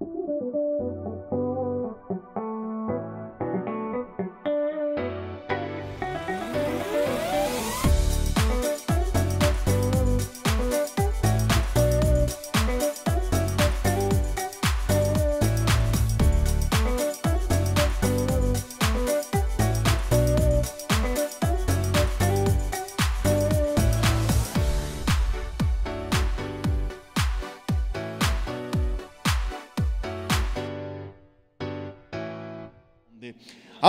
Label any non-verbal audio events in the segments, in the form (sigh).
thank you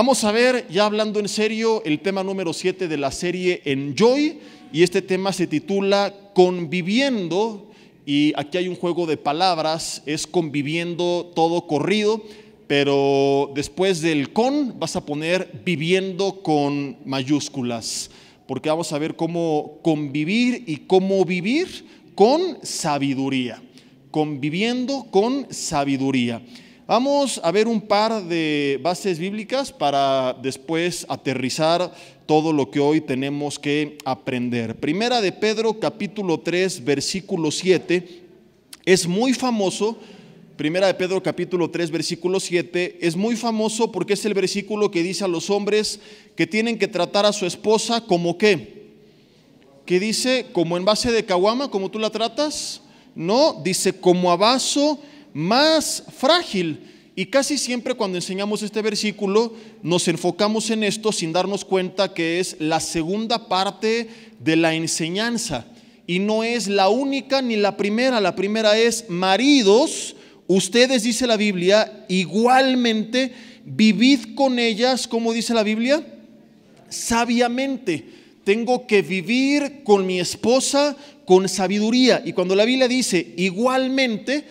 Vamos a ver, ya hablando en serio, el tema número 7 de la serie Enjoy y este tema se titula Conviviendo y aquí hay un juego de palabras, es conviviendo todo corrido, pero después del con vas a poner viviendo con mayúsculas, porque vamos a ver cómo convivir y cómo vivir con sabiduría, conviviendo con sabiduría. Vamos a ver un par de bases bíblicas para después aterrizar todo lo que hoy tenemos que aprender. Primera de Pedro capítulo 3 versículo 7 es muy famoso. Primera de Pedro capítulo 3 versículo 7 es muy famoso porque es el versículo que dice a los hombres que tienen que tratar a su esposa como qué? Que dice como en base de caguama, como tú la tratas? No, dice como a vaso más frágil. Y casi siempre cuando enseñamos este versículo nos enfocamos en esto sin darnos cuenta que es la segunda parte de la enseñanza. Y no es la única ni la primera. La primera es maridos, ustedes dice la Biblia, igualmente vivid con ellas, como dice la Biblia, sabiamente. Tengo que vivir con mi esposa con sabiduría. Y cuando la Biblia dice igualmente,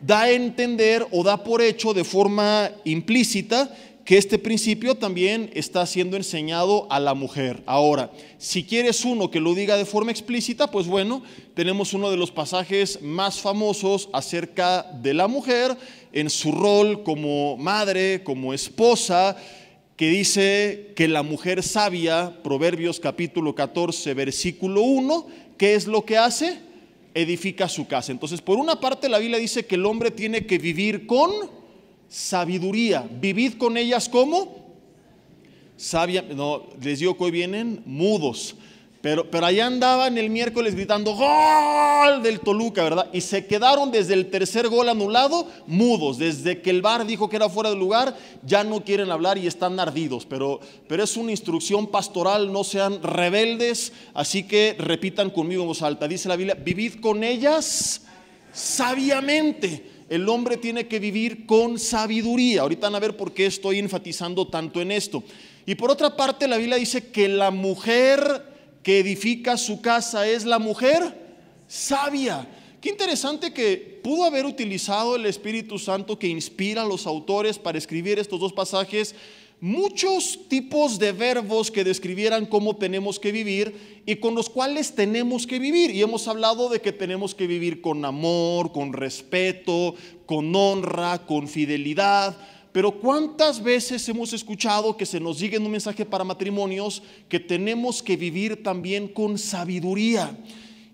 da a entender o da por hecho de forma implícita que este principio también está siendo enseñado a la mujer. Ahora, si quieres uno que lo diga de forma explícita, pues bueno, tenemos uno de los pasajes más famosos acerca de la mujer en su rol como madre, como esposa, que dice que la mujer sabia, Proverbios capítulo 14, versículo 1, ¿qué es lo que hace? edifica su casa. Entonces, por una parte la Biblia dice que el hombre tiene que vivir con sabiduría. Vivid con ellas como sabia. No, les digo que hoy vienen mudos. Pero, allá andaban el miércoles gritando gol del Toluca, ¿verdad? Y se quedaron desde el tercer gol anulado mudos. Desde que el bar dijo que era fuera de lugar, ya no quieren hablar y están ardidos. Pero, pero es una instrucción pastoral, no sean rebeldes. Así que repitan conmigo en voz alta. Dice la Biblia, vivid con ellas sabiamente. El hombre tiene que vivir con sabiduría. Ahorita van a ver por qué estoy enfatizando tanto en esto. Y por otra parte, la Biblia dice que la mujer que edifica su casa es la mujer sabia. Qué interesante que pudo haber utilizado el Espíritu Santo que inspira a los autores para escribir estos dos pasajes muchos tipos de verbos que describieran cómo tenemos que vivir y con los cuales tenemos que vivir. Y hemos hablado de que tenemos que vivir con amor, con respeto, con honra, con fidelidad pero ¿cuántas veces hemos escuchado que se nos diga en un mensaje para matrimonios que tenemos que vivir también con sabiduría?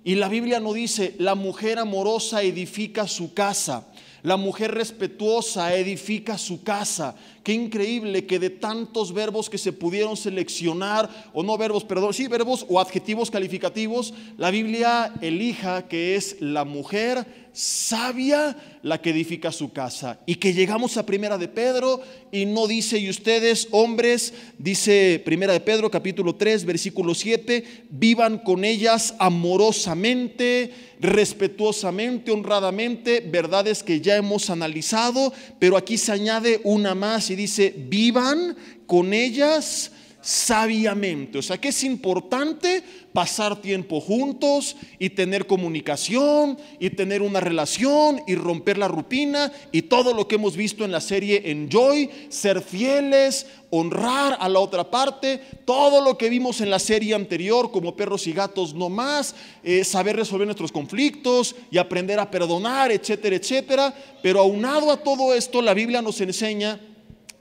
Y la Biblia nos dice, la mujer amorosa edifica su casa, la mujer respetuosa edifica su casa, Qué increíble que de tantos verbos que se pudieron seleccionar, o no verbos, perdón, sí, verbos o adjetivos calificativos, la Biblia elija que es la mujer sabia la que edifica su casa. Y que llegamos a Primera de Pedro y no dice, y ustedes hombres, dice Primera de Pedro capítulo 3, versículo 7, vivan con ellas amorosamente, respetuosamente, honradamente, verdades que ya hemos analizado, pero aquí se añade una más dice, vivan con ellas sabiamente. O sea que es importante pasar tiempo juntos y tener comunicación y tener una relación y romper la rutina y todo lo que hemos visto en la serie Enjoy, ser fieles, honrar a la otra parte, todo lo que vimos en la serie anterior como perros y gatos no más, eh, saber resolver nuestros conflictos y aprender a perdonar, etcétera, etcétera. Pero aunado a todo esto, la Biblia nos enseña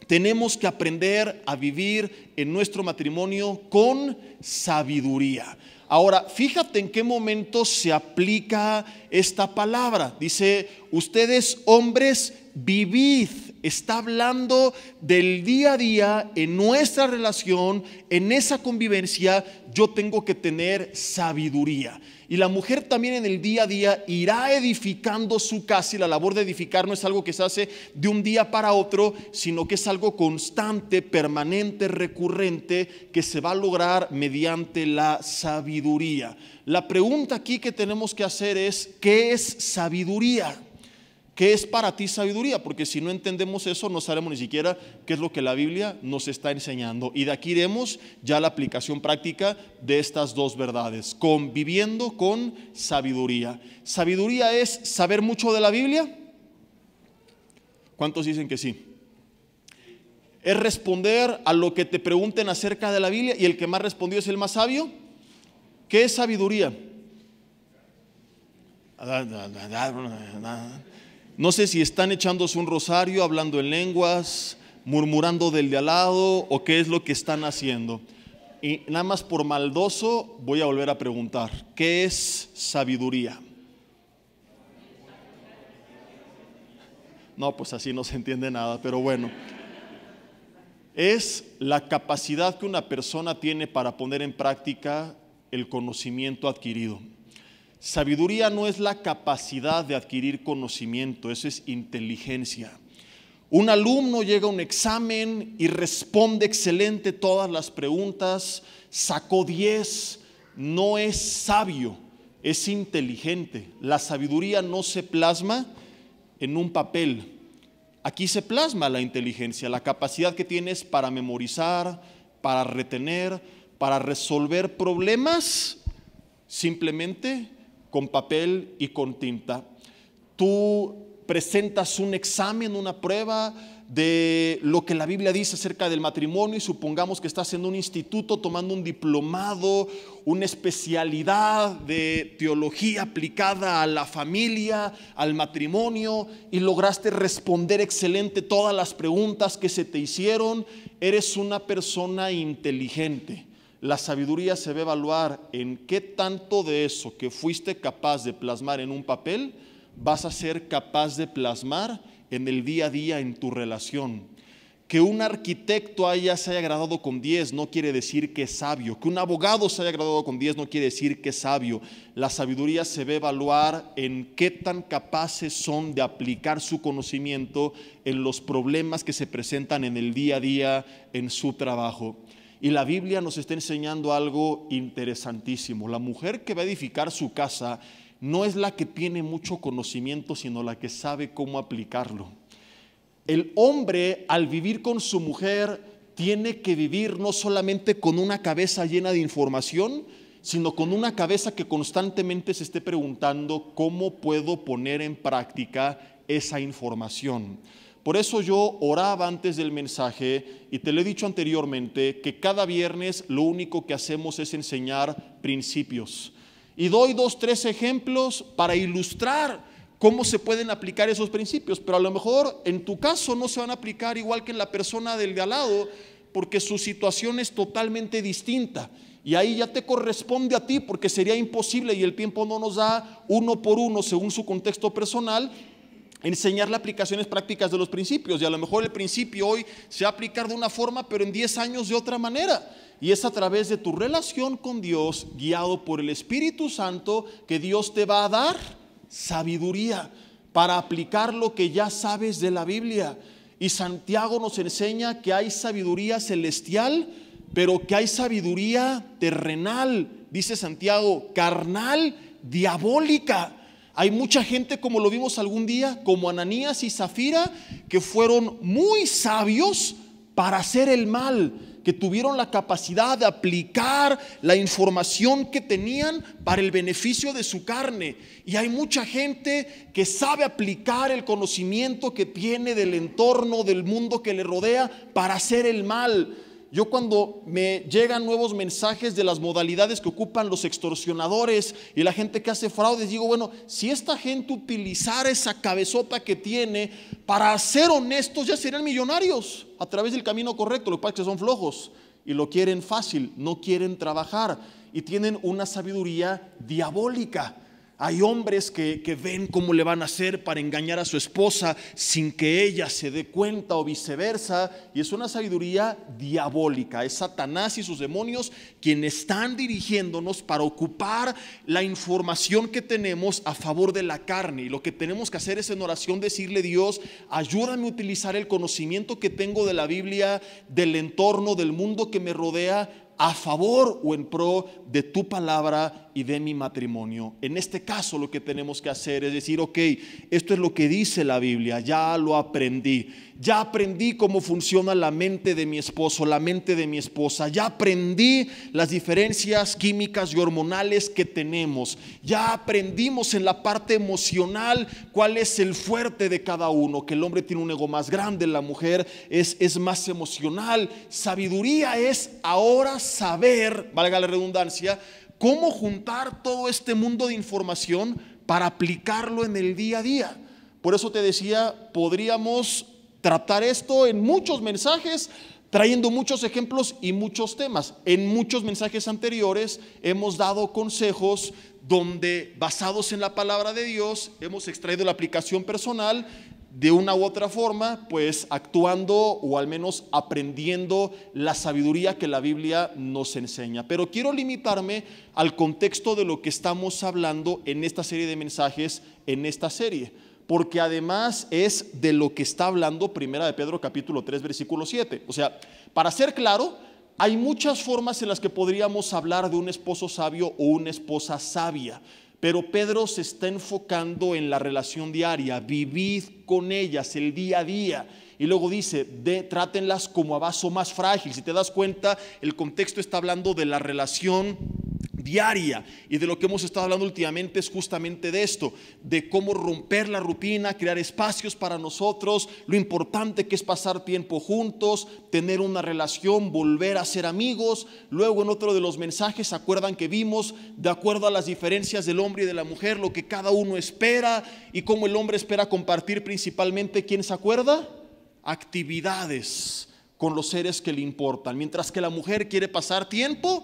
tenemos que aprender a vivir en nuestro matrimonio con sabiduría. Ahora, fíjate en qué momento se aplica esta palabra. Dice, ustedes hombres, vivid. Está hablando del día a día, en nuestra relación, en esa convivencia, yo tengo que tener sabiduría. Y la mujer también en el día a día irá edificando su casa y la labor de edificar no es algo que se hace de un día para otro, sino que es algo constante, permanente, recurrente, que se va a lograr mediante la sabiduría sabiduría. La pregunta aquí que tenemos que hacer es, ¿qué es sabiduría? ¿Qué es para ti sabiduría? Porque si no entendemos eso, no sabemos ni siquiera qué es lo que la Biblia nos está enseñando. Y de aquí iremos ya la aplicación práctica de estas dos verdades, conviviendo con sabiduría. ¿Sabiduría es saber mucho de la Biblia? ¿Cuántos dicen que sí? Es responder a lo que te pregunten acerca de la Biblia y el que más respondió es el más sabio. ¿Qué es sabiduría? Ah, ah, ah, no sé si están echándose un rosario, hablando en lenguas, murmurando del de al lado o qué es lo que están haciendo. Y nada más por maldoso voy a volver a preguntar, ¿qué es sabiduría? No, pues así no se entiende nada, pero bueno. Es la capacidad que una persona tiene para poner en práctica el conocimiento adquirido. Sabiduría no es la capacidad de adquirir conocimiento, eso es inteligencia. Un alumno llega a un examen y responde excelente todas las preguntas, sacó 10, no es sabio, es inteligente. La sabiduría no se plasma en un papel. Aquí se plasma la inteligencia, la capacidad que tienes para memorizar, para retener, para resolver problemas simplemente con papel y con tinta. Tú presentas un examen, una prueba de lo que la Biblia dice acerca del matrimonio y supongamos que estás en un instituto tomando un diplomado, una especialidad de teología aplicada a la familia, al matrimonio y lograste responder excelente todas las preguntas que se te hicieron, eres una persona inteligente. La sabiduría se ve evaluar en qué tanto de eso que fuiste capaz de plasmar en un papel vas a ser capaz de plasmar en el día a día en tu relación. Que un arquitecto haya, se haya graduado con 10 no quiere decir que es sabio. Que un abogado se haya graduado con 10 no quiere decir que es sabio. La sabiduría se ve evaluar en qué tan capaces son de aplicar su conocimiento en los problemas que se presentan en el día a día en su trabajo. Y la Biblia nos está enseñando algo interesantísimo. La mujer que va a edificar su casa no es la que tiene mucho conocimiento, sino la que sabe cómo aplicarlo. El hombre al vivir con su mujer tiene que vivir no solamente con una cabeza llena de información, sino con una cabeza que constantemente se esté preguntando cómo puedo poner en práctica esa información. Por eso yo oraba antes del mensaje y te lo he dicho anteriormente, que cada viernes lo único que hacemos es enseñar principios. Y doy dos, tres ejemplos para ilustrar cómo se pueden aplicar esos principios, pero a lo mejor en tu caso no se van a aplicar igual que en la persona del de al lado, porque su situación es totalmente distinta. Y ahí ya te corresponde a ti, porque sería imposible y el tiempo no nos da uno por uno, según su contexto personal, Enseñarle aplicaciones prácticas de los principios. Y a lo mejor el principio hoy se va a aplicar de una forma, pero en 10 años de otra manera. Y es a través de tu relación con Dios, guiado por el Espíritu Santo, que Dios te va a dar sabiduría para aplicar lo que ya sabes de la Biblia. Y Santiago nos enseña que hay sabiduría celestial, pero que hay sabiduría terrenal, dice Santiago, carnal, diabólica. Hay mucha gente, como lo vimos algún día, como Ananías y Zafira, que fueron muy sabios para hacer el mal, que tuvieron la capacidad de aplicar la información que tenían para el beneficio de su carne. Y hay mucha gente que sabe aplicar el conocimiento que tiene del entorno, del mundo que le rodea, para hacer el mal. Yo cuando me llegan nuevos mensajes de las modalidades que ocupan los extorsionadores y la gente que hace fraudes, digo, bueno, si esta gente utilizara esa cabezota que tiene para ser honestos, ya serían millonarios a través del camino correcto. Lo que pasa es que son flojos y lo quieren fácil, no quieren trabajar y tienen una sabiduría diabólica. Hay hombres que, ven cómo le van a hacer para engañar a su esposa sin que ella se dé cuenta o viceversa. Y es una sabiduría diabólica. Es Satanás y sus demonios quienes están dirigiéndonos para ocupar la información que tenemos a favor de la carne. Y lo que tenemos que hacer es en oración decirle, Dios, ayúdame a utilizar el conocimiento que tengo de la Biblia, del entorno, del mundo que me rodea a favor o en pro de tu palabra y de mi matrimonio. En este caso lo que tenemos que hacer es decir, ok, esto es lo que dice la Biblia, ya lo aprendí ya aprendí cómo funciona la mente de mi esposo, la mente de mi esposa, ya aprendí las diferencias químicas y hormonales que tenemos, ya aprendimos en la parte emocional cuál es el fuerte de cada uno, que el hombre tiene un ego más grande, la mujer es, es más emocional. Sabiduría es ahora saber, valga la redundancia, cómo juntar todo este mundo de información para aplicarlo en el día a día. Por eso te decía, podríamos tratar esto en muchos mensajes, trayendo muchos ejemplos y muchos temas. En muchos mensajes anteriores hemos dado consejos donde basados en la palabra de Dios hemos extraído la aplicación personal de una u otra forma, pues actuando o al menos aprendiendo la sabiduría que la Biblia nos enseña. Pero quiero limitarme al contexto de lo que estamos hablando en esta serie de mensajes, en esta serie porque además es de lo que está hablando Primera de Pedro capítulo 3 versículo 7. O sea, para ser claro, hay muchas formas en las que podríamos hablar de un esposo sabio o una esposa sabia, pero Pedro se está enfocando en la relación diaria, vivid con ellas el día a día. Y luego dice, trátenlas como a vaso más frágil. Si te das cuenta, el contexto está hablando de la relación diaria. Y de lo que hemos estado hablando últimamente es justamente de esto, de cómo romper la rutina, crear espacios para nosotros, lo importante que es pasar tiempo juntos, tener una relación, volver a ser amigos. Luego en otro de los mensajes, ¿se acuerdan que vimos, de acuerdo a las diferencias del hombre y de la mujer, lo que cada uno espera y cómo el hombre espera compartir principalmente, ¿quién se acuerda? Actividades con los seres que le importan, mientras que la mujer quiere pasar tiempo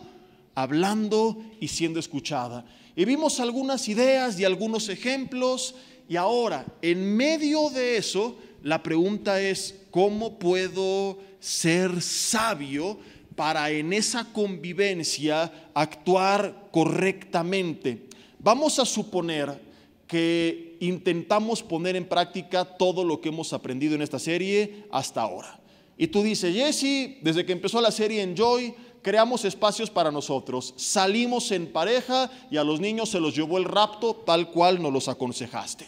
hablando y siendo escuchada. Y vimos algunas ideas y algunos ejemplos y ahora, en medio de eso, la pregunta es, ¿cómo puedo ser sabio para en esa convivencia actuar correctamente? Vamos a suponer que intentamos poner en práctica todo lo que hemos aprendido en esta serie hasta ahora. Y tú dices, Jesse, desde que empezó la serie Enjoy, creamos espacios para nosotros, salimos en pareja y a los niños se los llevó el rapto tal cual nos los aconsejaste.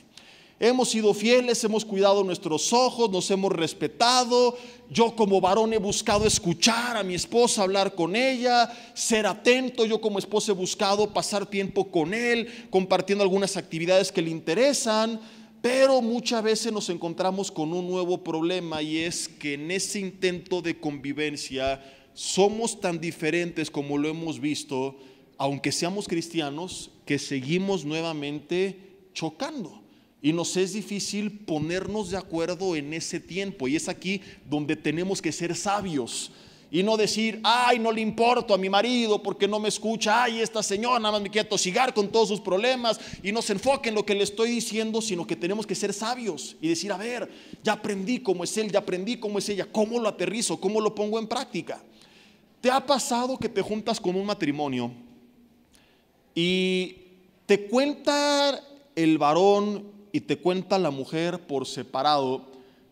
Hemos sido fieles, hemos cuidado nuestros ojos, nos hemos respetado. Yo como varón he buscado escuchar a mi esposa, hablar con ella, ser atento. Yo como esposa he buscado pasar tiempo con él, compartiendo algunas actividades que le interesan. Pero muchas veces nos encontramos con un nuevo problema y es que en ese intento de convivencia somos tan diferentes como lo hemos visto, aunque seamos cristianos, que seguimos nuevamente chocando. Y nos es difícil ponernos de acuerdo en ese tiempo. Y es aquí donde tenemos que ser sabios. Y no decir, ay, no le importo a mi marido porque no me escucha, ay, esta señora nada más me quiere tosigar con todos sus problemas y no se enfoque en lo que le estoy diciendo, sino que tenemos que ser sabios y decir, a ver, ya aprendí cómo es él, ya aprendí cómo es ella, cómo lo aterrizo, cómo lo pongo en práctica. ¿Te ha pasado que te juntas con un matrimonio y te cuenta el varón y te cuenta la mujer por separado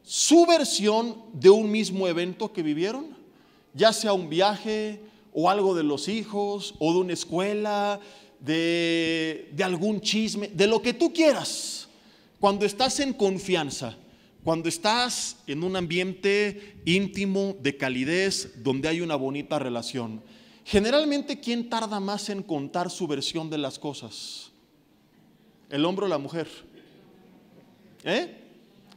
su versión de un mismo evento que vivieron? Ya sea un viaje o algo de los hijos o de una escuela, de, de algún chisme, de lo que tú quieras, cuando estás en confianza cuando estás en un ambiente íntimo, de calidez, donde hay una bonita relación, generalmente ¿quién tarda más en contar su versión de las cosas? ¿El hombre o la mujer? ¿Eh?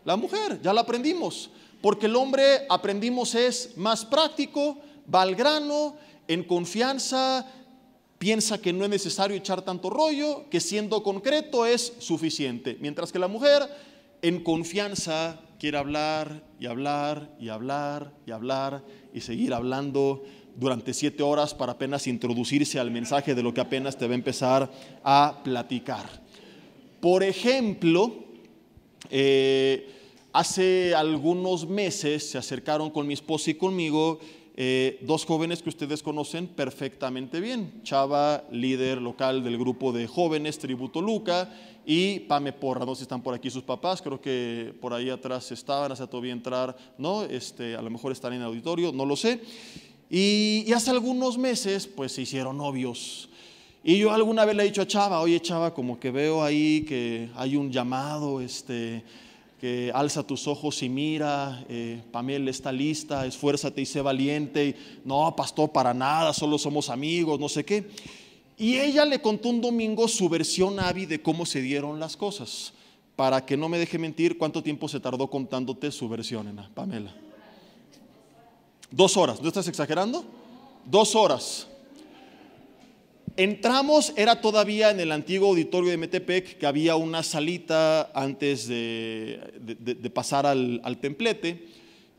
La mujer, ya la aprendimos. Porque el hombre, aprendimos, es más práctico, va al grano, en confianza, piensa que no es necesario echar tanto rollo, que siendo concreto es suficiente. Mientras que la mujer en confianza quiere hablar y hablar y hablar y hablar y seguir hablando durante siete horas para apenas introducirse al mensaje de lo que apenas te va a empezar a platicar. Por ejemplo, eh, hace algunos meses se acercaron con mi esposa y conmigo eh, dos jóvenes que ustedes conocen perfectamente bien, Chava, líder local del grupo de jóvenes Tributo Luca, y Pame Porra, no sé si están por aquí sus papás, creo que por ahí atrás estaban, hace todavía entrar, ¿no? Este, a lo mejor están en el auditorio, no lo sé. Y, y hace algunos meses, pues se hicieron novios. Y yo alguna vez le he dicho a Chava, oye Chava, como que veo ahí que hay un llamado, este, que alza tus ojos y mira, eh, Pamela está lista, esfuérzate y sé valiente, no, pastor, para nada, solo somos amigos, no sé qué. Y ella le contó un domingo su versión ávida de cómo se dieron las cosas. Para que no me deje mentir, ¿cuánto tiempo se tardó contándote su versión, Pamela? Dos horas, ¿no estás exagerando? Dos horas. Entramos, era todavía en el antiguo auditorio de Metepec, que había una salita antes de, pasar al, templete,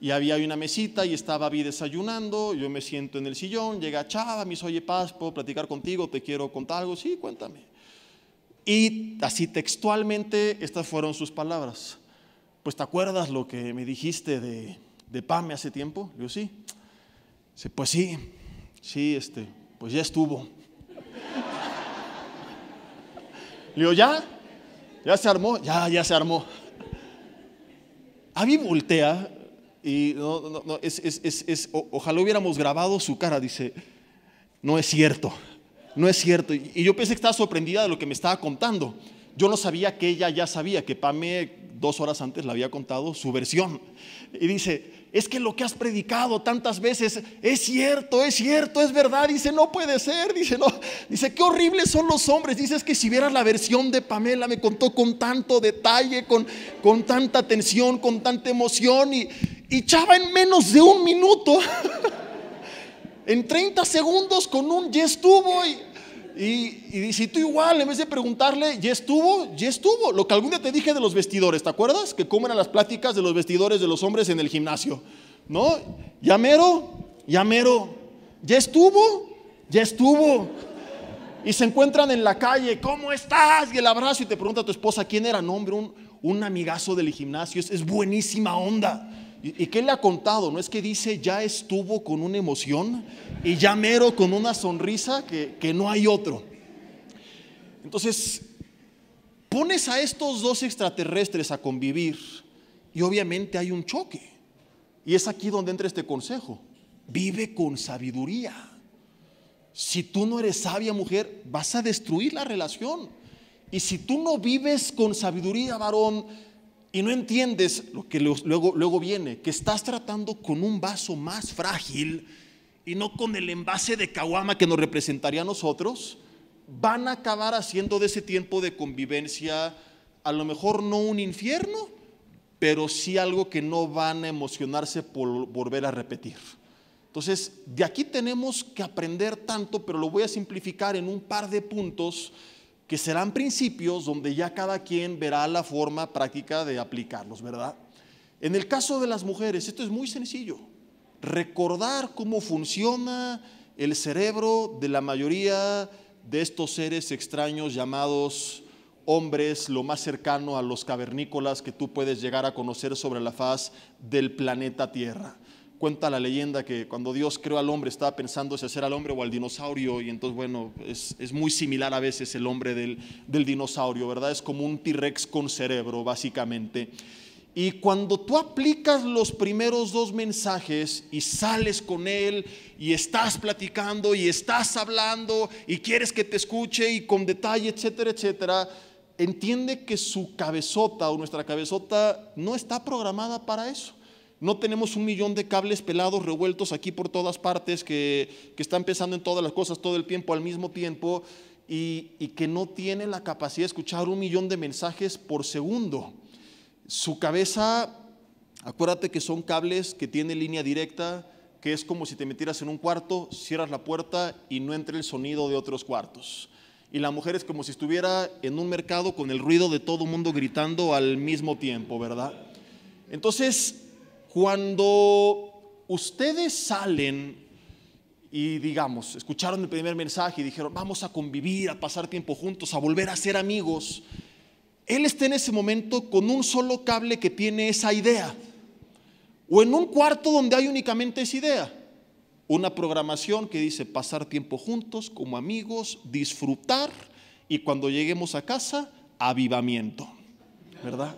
y había una mesita y estaba vi desayunando, yo me siento en el sillón, llega Chava, me dice, oye Paz, puedo platicar contigo, te quiero contar algo, sí, cuéntame. Y así textualmente estas fueron sus palabras. Pues te acuerdas lo que me dijiste de, de Pame hace tiempo? Yo sí. pues sí, sí, este, pues ya estuvo. Le digo, ¿ya? ¿Ya se armó? Ya, ya se armó. Abby voltea y no, no, no es, ojalá hubiéramos grabado su cara. Dice, no es cierto, no es cierto. Y, yo pensé que estaba sorprendida de lo que me estaba contando. Yo no sabía que ella ya sabía que Pame dos horas antes le había contado su versión. Y dice, es que lo que has predicado tantas veces es cierto, es cierto, es verdad. Dice, no puede ser. Dice, no. Dice, qué horribles son los hombres. Dice, es que si vieras la versión de Pamela, me contó con tanto detalle, con, con tanta atención, con tanta emoción. Y, y Chava en menos de un minuto, (laughs) en 30 segundos con un ya estuvo y y, si tú igual, en vez de preguntarle, ya estuvo, ya estuvo. Lo que algún día te dije de los vestidores, ¿te acuerdas? Que comen eran las pláticas de los vestidores de los hombres en el gimnasio. ¿No? Ya mero, ya estuvo, ya estuvo. Y se encuentran en la calle, ¿cómo estás? Y el abrazo y te pregunta a tu esposa, ¿quién era? ¿Nombre? hombre, un, un amigazo del gimnasio, es, es buenísima onda. ¿Y, qué le ha contado? ¿No es que dice ya estuvo con una emoción y ya mero con una sonrisa que, que no hay otro? Entonces, pones a estos dos extraterrestres a convivir y obviamente hay un choque. Y es aquí donde entra este consejo. Vive con sabiduría. Si tú no eres sabia mujer, vas a destruir la relación. Y si tú no vives con sabiduría, varón, y no entiendes lo que luego, luego viene, que estás tratando con un vaso más frágil y no con el envase de caguama que nos representaría a nosotros, van a acabar haciendo de ese tiempo de convivencia a lo mejor no un infierno, pero sí algo que no van a emocionarse por volver a repetir. Entonces, de aquí tenemos que aprender tanto, pero lo voy a simplificar en un par de puntos que serán principios donde ya cada quien verá la forma práctica de aplicarlos, ¿verdad? En el caso de las mujeres, esto es muy sencillo. Recordar cómo funciona el cerebro de la mayoría de estos seres extraños llamados hombres, lo más cercano a los cavernícolas que tú puedes llegar a conocer sobre la faz del planeta Tierra. Cuenta la leyenda que cuando Dios creó al hombre estaba pensando si hacer al hombre o al dinosaurio y entonces bueno, es, muy similar a veces el hombre del, del dinosaurio, ¿verdad? Es como un T-Rex con cerebro, básicamente. Y cuando tú aplicas los primeros dos mensajes y sales con él y estás platicando y estás hablando y quieres que te escuche y con detalle, etcétera, etcétera, entiende que su cabezota o nuestra cabezota no está programada para eso. No tenemos un millón de cables pelados revueltos aquí por todas partes que, están pensando en todas las cosas todo el tiempo al mismo tiempo y, y que no tiene la capacidad de escuchar un millón de mensajes por segundo. Su cabeza, acuérdate que son cables que tienen línea directa, que es como si te metieras en un cuarto, cierras la puerta y no entre el sonido de otros cuartos. Y la mujer es como si estuviera en un mercado con el ruido de todo mundo gritando al mismo tiempo, ¿verdad? Entonces, cuando ustedes salen y digamos, escucharon el primer mensaje y dijeron, vamos a convivir, a pasar tiempo juntos, a volver a ser amigos, él está en ese momento con un solo cable que tiene esa idea, o en un cuarto donde hay únicamente esa idea, una programación que dice pasar tiempo juntos como amigos, disfrutar y cuando lleguemos a casa, avivamiento, ¿verdad?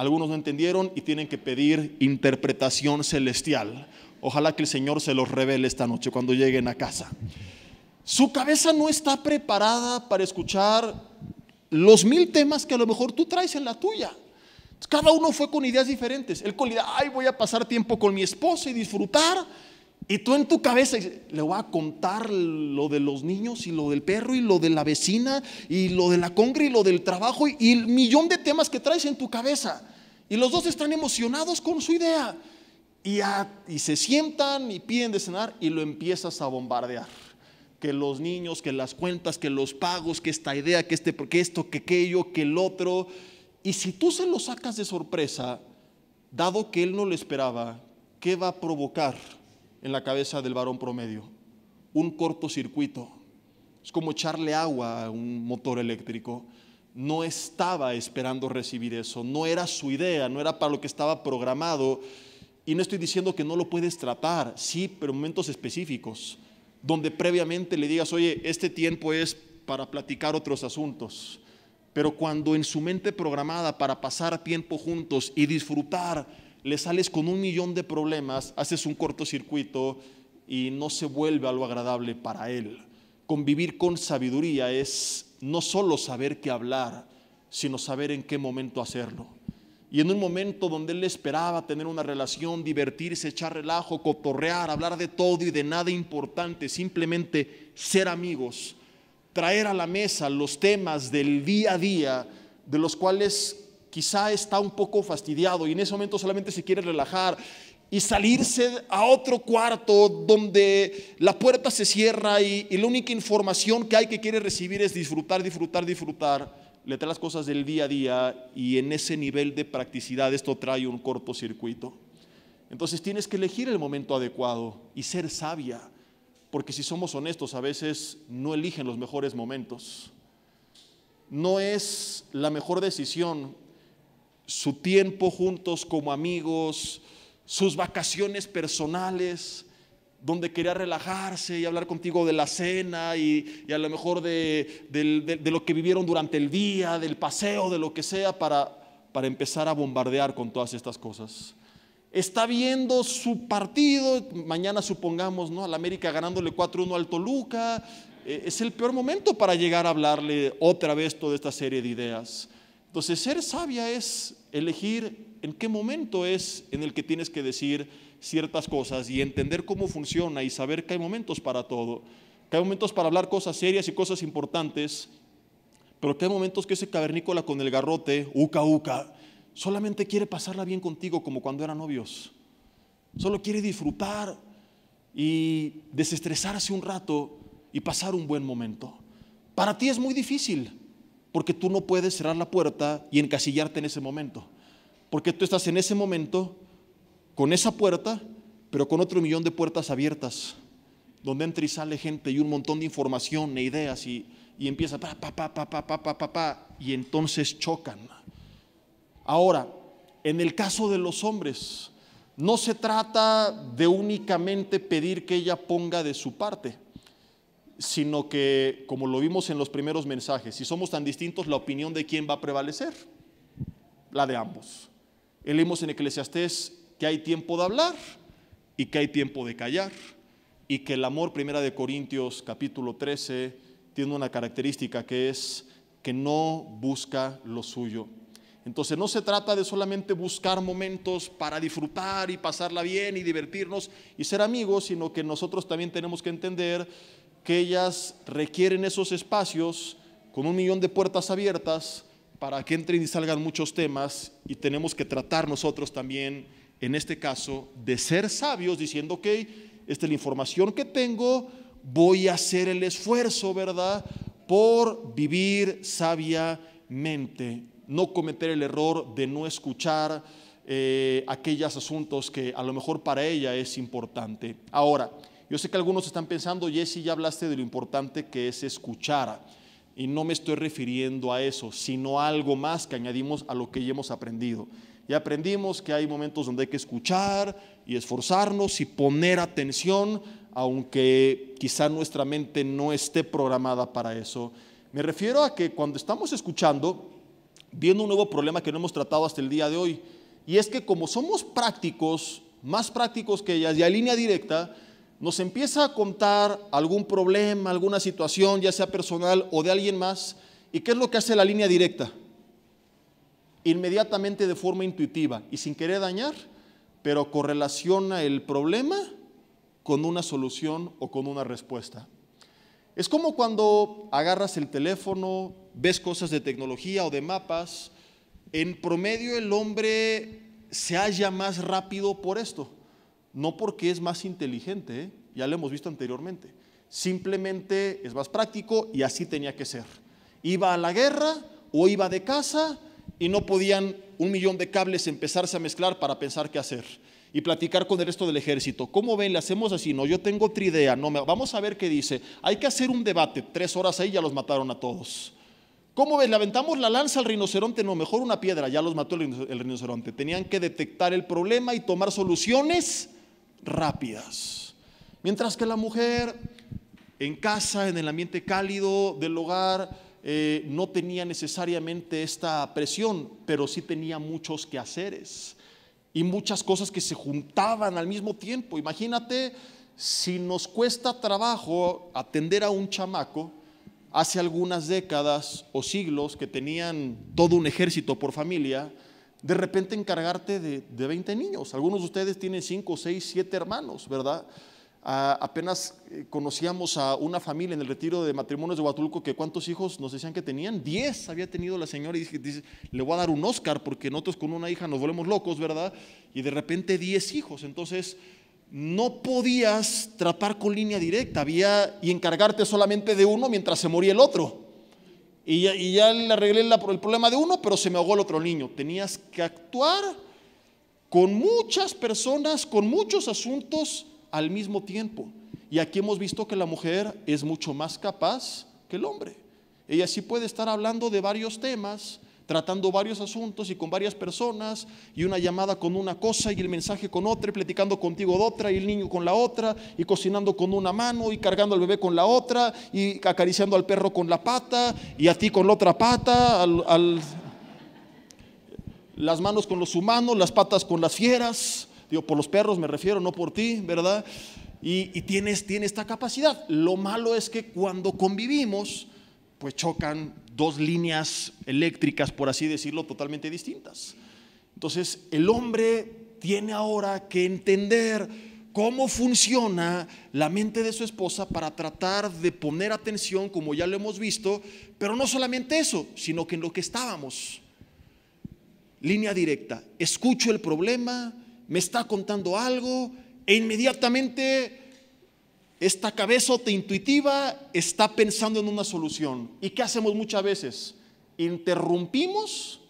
Algunos no entendieron y tienen que pedir interpretación celestial. Ojalá que el Señor se los revele esta noche cuando lleguen a casa. Su cabeza no está preparada para escuchar los mil temas que a lo mejor tú traes en la tuya. Cada uno fue con ideas diferentes. Él con ay, voy a pasar tiempo con mi esposa y disfrutar. Y tú en tu cabeza le voy a contar lo de los niños y lo del perro y lo de la vecina y lo de la congre y lo del trabajo y, el millón de temas que traes en tu cabeza. Y los dos están emocionados con su idea. Y, se sientan y piden de cenar y lo empiezas a bombardear que los niños, que las cuentas, que los pagos, que esta idea, que este, que esto, que aquello, que el otro. Y si tú se lo sacas de sorpresa, dado que él no lo esperaba, ¿qué va a provocar? en la cabeza del varón promedio. Un cortocircuito. Es como echarle agua a un motor eléctrico. No estaba esperando recibir eso, no era su idea, no era para lo que estaba programado. Y no estoy diciendo que no lo puedes tratar, sí, pero momentos específicos, donde previamente le digas, oye, este tiempo es para platicar otros asuntos. Pero cuando en su mente programada para pasar tiempo juntos y disfrutar le sales con un millón de problemas, haces un cortocircuito y no se vuelve algo agradable para él. Convivir con sabiduría es no solo saber qué hablar, sino saber en qué momento hacerlo. Y en un momento donde él esperaba tener una relación, divertirse, echar relajo, cotorrear, hablar de todo y de nada importante, simplemente ser amigos, traer a la mesa los temas del día a día de los cuales quizá está un poco fastidiado y en ese momento solamente se quiere relajar y salirse a otro cuarto donde la puerta se cierra y, la única información que hay que quiere recibir es disfrutar, disfrutar, disfrutar. Le trae las cosas del día a día y en ese nivel de practicidad esto trae un cortocircuito. Entonces tienes que elegir el momento adecuado y ser sabia, porque si somos honestos a veces no eligen los mejores momentos no es la mejor decisión su tiempo juntos como amigos, sus vacaciones personales, donde quería relajarse y hablar contigo de la cena y, a lo mejor de, lo que vivieron durante el día, del paseo, de lo que sea, para, empezar a bombardear con todas estas cosas. Está viendo su partido, mañana supongamos, ¿no? Al América ganándole 4-1 al Toluca. Eh, es el peor momento para llegar a hablarle otra vez toda esta serie de ideas. Entonces, ser sabia es elegir en qué momento es en el que tienes que decir ciertas cosas y entender cómo funciona y saber que hay momentos para todo, que hay momentos para hablar cosas serias y cosas importantes, pero que hay momentos que ese cavernícola con el garrote, uca uca, solamente quiere pasarla bien contigo como cuando eran novios. Solo quiere disfrutar y desestresarse un rato y pasar un buen momento. Para ti es muy difícil porque tú no puedes cerrar la puerta y encasillarte en ese momento. Porque tú estás en ese momento con esa puerta, pero con otro millón de puertas abiertas, donde entra y sale gente y un montón de información e ideas y, y empieza pa, pa, pa, pa, pa, pa, pa, pa, y entonces chocan. Ahora, en el caso de los hombres, no se trata de únicamente pedir que ella ponga de su parte sino que, como lo vimos en los primeros mensajes, si somos tan distintos, la opinión de quién va a prevalecer, la de ambos. Leemos en Eclesiastés que hay tiempo de hablar y que hay tiempo de callar, y que el amor, primera de Corintios capítulo 13, tiene una característica que es que no busca lo suyo. Entonces no se trata de solamente buscar momentos para disfrutar y pasarla bien y divertirnos y ser amigos, sino que nosotros también tenemos que entender que ellas requieren esos espacios con un millón de puertas abiertas para que entren y salgan muchos temas y tenemos que tratar nosotros también, en este caso, de ser sabios diciendo, ok, esta es la información que tengo, voy a hacer el esfuerzo, ¿verdad?, por vivir sabiamente, no cometer el error de no escuchar eh, aquellos asuntos que a lo mejor para ella es importante. Ahora, yo sé que algunos están pensando, Jesse, ya hablaste de lo importante que es escuchar. Y no me estoy refiriendo a eso, sino a algo más que añadimos a lo que ya hemos aprendido. Ya aprendimos que hay momentos donde hay que escuchar y esforzarnos y poner atención, aunque quizá nuestra mente no esté programada para eso. Me refiero a que cuando estamos escuchando, viendo un nuevo problema que no hemos tratado hasta el día de hoy, y es que como somos prácticos, más prácticos que ellas, y a línea directa, nos empieza a contar algún problema, alguna situación, ya sea personal o de alguien más, ¿y qué es lo que hace la línea directa? Inmediatamente de forma intuitiva y sin querer dañar, pero correlaciona el problema con una solución o con una respuesta. Es como cuando agarras el teléfono, ves cosas de tecnología o de mapas, en promedio el hombre se halla más rápido por esto no porque es más inteligente, ¿eh? ya lo hemos visto anteriormente, simplemente es más práctico y así tenía que ser. Iba a la guerra o iba de casa y no podían un millón de cables empezarse a mezclar para pensar qué hacer y platicar con el resto del ejército. ¿Cómo ven? Le hacemos así, no, yo tengo otra idea, no, vamos a ver qué dice. Hay que hacer un debate, tres horas ahí ya los mataron a todos. ¿Cómo ves? Le aventamos la lanza al rinoceronte, no, mejor una piedra, ya los mató el rinoceronte. Tenían que detectar el problema y tomar soluciones rápidas. Mientras que la mujer en casa, en el ambiente cálido del hogar, eh, no tenía necesariamente esta presión, pero sí tenía muchos quehaceres y muchas cosas que se juntaban al mismo tiempo. Imagínate si nos cuesta trabajo atender a un chamaco hace algunas décadas o siglos que tenían todo un ejército por familia, de repente encargarte de, 20 niños. Algunos de ustedes tienen 5, 6, 7 hermanos, ¿verdad? Ah, apenas eh, conocíamos a una familia en el retiro de matrimonios de Huatulco que cuántos hijos nos decían que tenían, 10 había tenido la señora y dice, le voy a dar un Oscar porque nosotros con una hija nos volvemos locos, ¿verdad? Y de repente 10 hijos, entonces no podías trapar con línea directa, había y encargarte solamente de uno mientras se moría el otro. Y ya, ya le arreglé el problema de uno, pero se me ahogó el otro niño. Tenías que actuar con muchas personas, con muchos asuntos al mismo tiempo. Y aquí hemos visto que la mujer es mucho más capaz que el hombre. Ella sí puede estar hablando de varios temas, tratando varios asuntos y con varias personas, y una llamada con una cosa y el mensaje con otra, y platicando contigo de otra, y el niño con la otra, y cocinando con una mano, y cargando al bebé con la otra, y acariciando al perro con la pata, y a ti con la otra pata, al, las manos con los humanos, las patas con las fieras, digo, por los perros me refiero, no por ti, ¿verdad? Y, tienes, esta capacidad. Lo malo es que cuando convivimos, pues chocan dos líneas eléctricas, por así decirlo, totalmente distintas. Entonces, el hombre tiene ahora que entender cómo funciona la mente de su esposa para tratar de poner atención, como ya lo hemos visto, pero no solamente eso, sino que en lo que estábamos. Línea directa, escucho el problema, me está contando algo e inmediatamente esta cabeza intuitiva está pensando en una solución. ¿Y qué hacemos muchas veces? Interrumpimos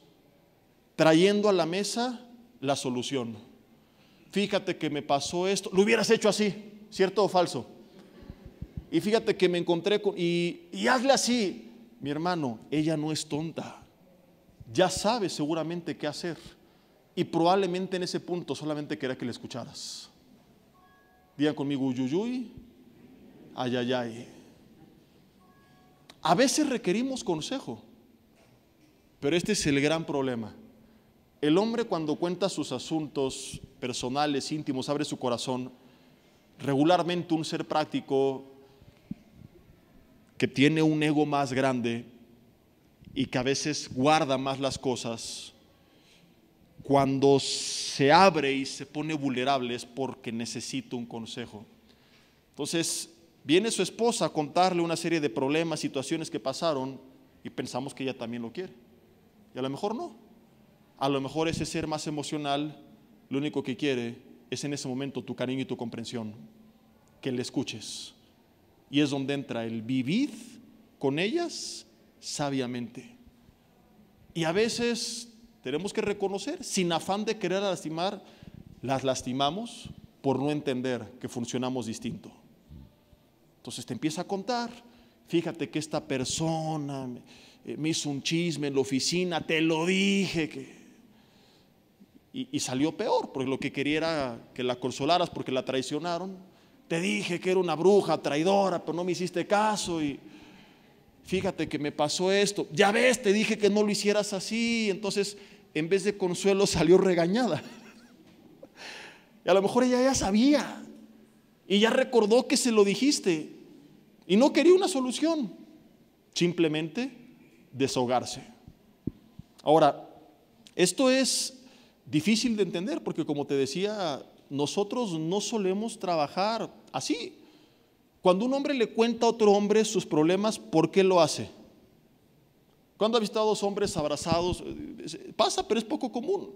trayendo a la mesa la solución. Fíjate que me pasó esto. Lo hubieras hecho así, ¿cierto o falso? Y fíjate que me encontré con... Y, hazle así. Mi hermano, ella no es tonta. Ya sabe seguramente qué hacer. Y probablemente en ese punto solamente quería que le escucharas. Diga conmigo, uyuyuy. Ay, ay, ay. A veces requerimos consejo, pero este es el gran problema. El hombre cuando cuenta sus asuntos personales, íntimos, abre su corazón, regularmente un ser práctico que tiene un ego más grande y que a veces guarda más las cosas, cuando se abre y se pone vulnerable es porque necesita un consejo. Entonces, Viene su esposa a contarle una serie de problemas, situaciones que pasaron y pensamos que ella también lo quiere. Y a lo mejor no. A lo mejor ese ser más emocional lo único que quiere es en ese momento tu cariño y tu comprensión, que le escuches. Y es donde entra el vivir con ellas sabiamente. Y a veces tenemos que reconocer, sin afán de querer lastimar, las lastimamos por no entender que funcionamos distinto. Entonces te empieza a contar, fíjate que esta persona eh, me, hizo un chisme en la oficina, te lo dije, que... Y, y salió peor, porque lo que quería era que la consolaras porque la traicionaron. Te dije que era una bruja, traidora, pero no me hiciste caso y fíjate que me pasó esto, ya ves, te dije que no lo hicieras así, entonces en vez de consuelo salió regañada. (laughs) Y a lo mejor ella ya sabía, y ya recordó que se lo dijiste. Y no quería una solución. Simplemente desahogarse. Ahora, esto es difícil de entender porque como te decía, nosotros no solemos trabajar así. Cuando un hombre le cuenta a otro hombre sus problemas, ¿por qué lo hace? ¿Cuándo ha visto a dos hombres abrazados? Eh, pasa, pero es poco común.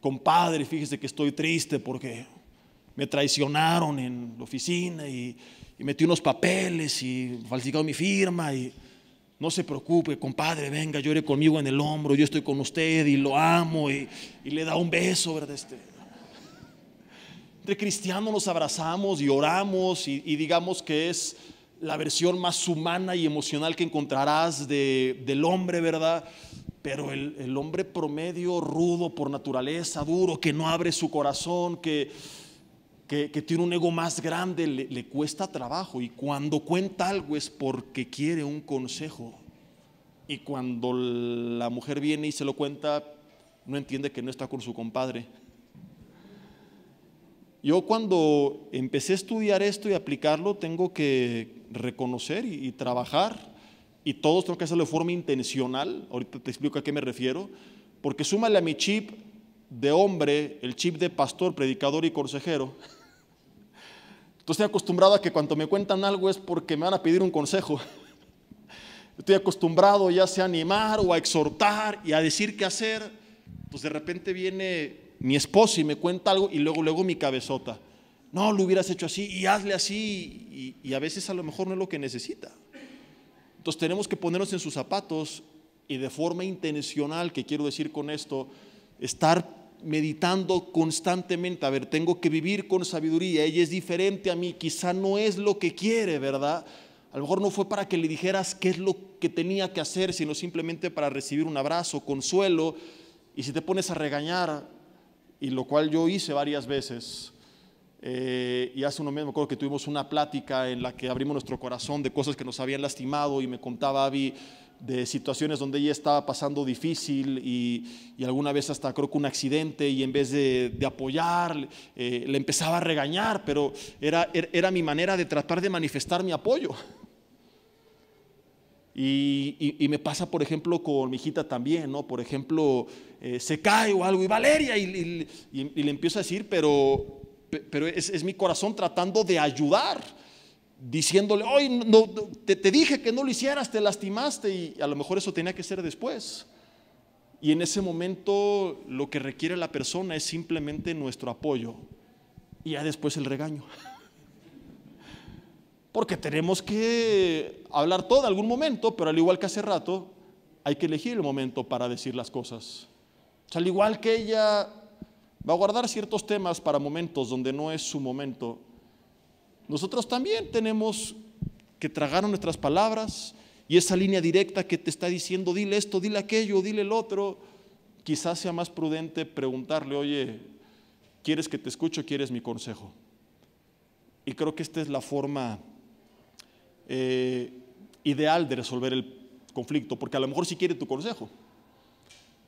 Compadre, fíjese que estoy triste porque me traicionaron en la oficina y, metí unos papeles y falsificado mi firma y no se preocupe, compadre, venga, llore conmigo en el hombro, yo estoy con usted y lo amo y, le da un beso, ¿verdad? Este, entre cristianos nos abrazamos y oramos y, digamos que es la versión más humana y emocional que encontrarás del hombre, ¿verdad? Pero el hombre promedio, rudo por naturaleza, duro, que no abre su corazón, que que, tiene un ego más grande, le, cuesta trabajo y cuando cuenta algo es porque quiere un consejo. Y cuando la mujer viene y se lo cuenta, no entiende que no está con su compadre. Yo cuando empecé a estudiar esto y aplicarlo, tengo que reconocer y, trabajar, y todos tengo que hacerlo de forma intencional, ahorita te explico a qué me refiero, porque súmale a mi chip de hombre, el chip de pastor, predicador y consejero, Estoy acostumbrado a que cuando me cuentan algo es porque me van a pedir un consejo. (laughs) Estoy acostumbrado ya sea a animar o a exhortar y a decir qué hacer. Pues de repente viene mi esposa y me cuenta algo y luego, luego mi cabezota. No, lo hubieras hecho así y hazle así y, y a veces a lo mejor no es lo que necesita. Entonces tenemos que ponernos en sus zapatos y de forma intencional, que quiero decir con esto, estar meditando constantemente, a ver, tengo que vivir con sabiduría, ella es diferente a mí, quizá no es lo que quiere, ¿verdad? A lo mejor no fue para que le dijeras qué es lo que tenía que hacer, sino simplemente para recibir un abrazo, consuelo, y si te pones a regañar, y lo cual yo hice varias veces, eh, y hace unos meses me acuerdo que tuvimos una plática en la que abrimos nuestro corazón de cosas que nos habían lastimado y me contaba Abby de situaciones donde ella estaba pasando difícil y, alguna vez hasta creo que un accidente y en vez de, apoyar, eh, le empezaba a regañar, pero era, er, era, mi manera de tratar de manifestar mi apoyo. Y, me pasa, por ejemplo, con mi hijita también, ¿no? Por ejemplo, eh, se cae o algo y Valeria y, le empiezo a decir, pero, pero es, es mi corazón tratando de ayudar diciéndole, hoy no, te, te dije que no lo hicieras, te lastimaste y a lo mejor eso tenía que ser después. Y en ese momento lo que requiere la persona es simplemente nuestro apoyo y ya después el regaño. (laughs) Porque tenemos que hablar todo en algún momento, pero al igual que hace rato, hay que elegir el momento para decir las cosas. O sea, al igual que ella va a guardar ciertos temas para momentos donde no es su momento, nosotros también tenemos que tragar nuestras palabras y esa línea directa que te está diciendo, dile esto, dile aquello, dile el otro. Quizás sea más prudente preguntarle, oye, ¿quieres que te escuche o quieres mi consejo? Y creo que esta es la forma eh, ideal de resolver el conflicto, porque a lo mejor sí quiere tu consejo,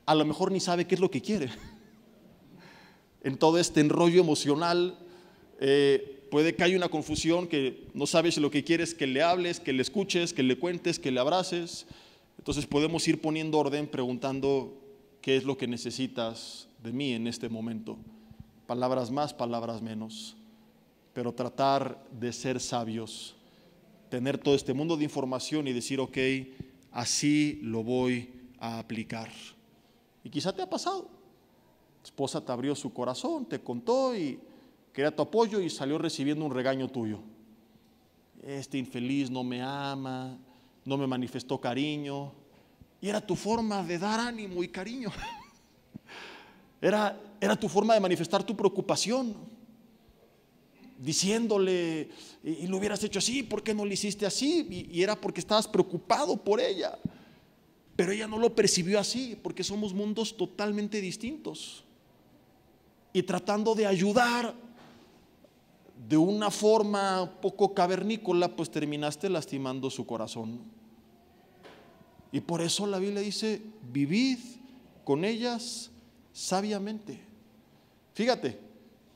a lo mejor ni sabe qué es lo que quiere. (laughs) En todo este enrollo emocional, eh, Puede que haya una confusión que no sabes lo que quieres que le hables, que le escuches, que le cuentes, que le abraces. Entonces podemos ir poniendo orden preguntando qué es lo que necesitas de mí en este momento. Palabras más, palabras menos. Pero tratar de ser sabios, tener todo este mundo de información y decir, ok, así lo voy a aplicar. Y quizá te ha pasado. esposa te abrió su corazón, te contó y quería tu apoyo y salió recibiendo un regaño tuyo. Este infeliz no me ama, no me manifestó cariño. Y era tu forma de dar ánimo y cariño. (laughs) Era, era tu forma de manifestar tu preocupación. Diciéndole, y, lo hubieras hecho así, ¿por qué no lo hiciste así? Y, y era porque estabas preocupado por ella. Pero ella no lo percibió así, porque somos mundos totalmente distintos. Y tratando de ayudar de una forma poco cavernícola, pues terminaste lastimando su corazón. Y por eso la Biblia dice, vivid con ellas sabiamente. Fíjate,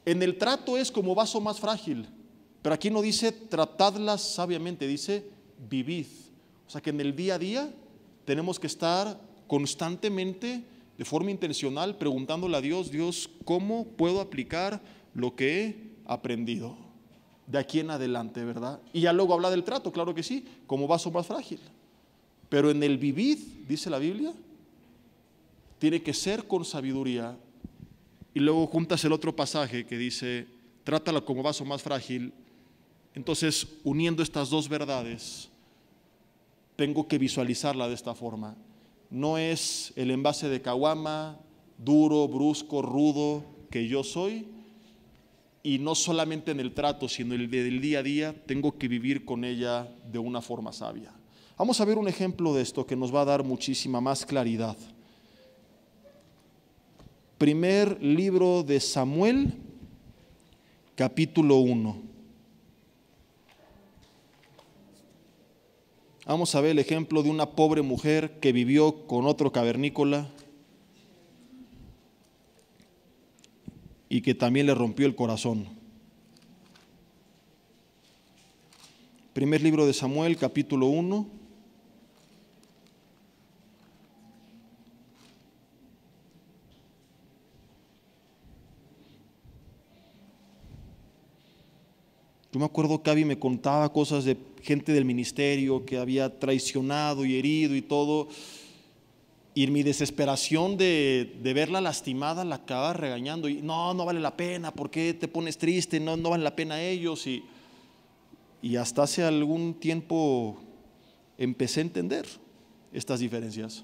en el trato es como vaso más frágil, pero aquí no dice tratadlas sabiamente, dice vivid. O sea que en el día a día tenemos que estar constantemente, de forma intencional, preguntándole a Dios, Dios, ¿cómo puedo aplicar lo que he aprendido de aquí en adelante, ¿verdad? Y ya luego habla del trato, claro que sí, como vaso más frágil. Pero en el vivir, dice la Biblia, tiene que ser con sabiduría. Y luego juntas el otro pasaje que dice, trátala como vaso más frágil. Entonces, uniendo estas dos verdades, tengo que visualizarla de esta forma. No es el envase de caguama, duro, brusco, rudo, que yo soy, y no solamente en el trato, sino en el del día a día, tengo que vivir con ella de una forma sabia. Vamos a ver un ejemplo de esto que nos va a dar muchísima más claridad. Primer libro de Samuel, capítulo 1. Vamos a ver el ejemplo de una pobre mujer que vivió con otro cavernícola y que también le rompió el corazón. Primer libro de Samuel, capítulo 1. Yo me acuerdo que Abby me contaba cosas de gente del ministerio que había traicionado y herido y todo. Y mi desesperación de, verla lastimada la acaba regañando. Y no, no vale la pena, ¿por qué te pones triste? No, no vale la pena ellos. Y, y hasta hace algún tiempo empecé a entender estas diferencias.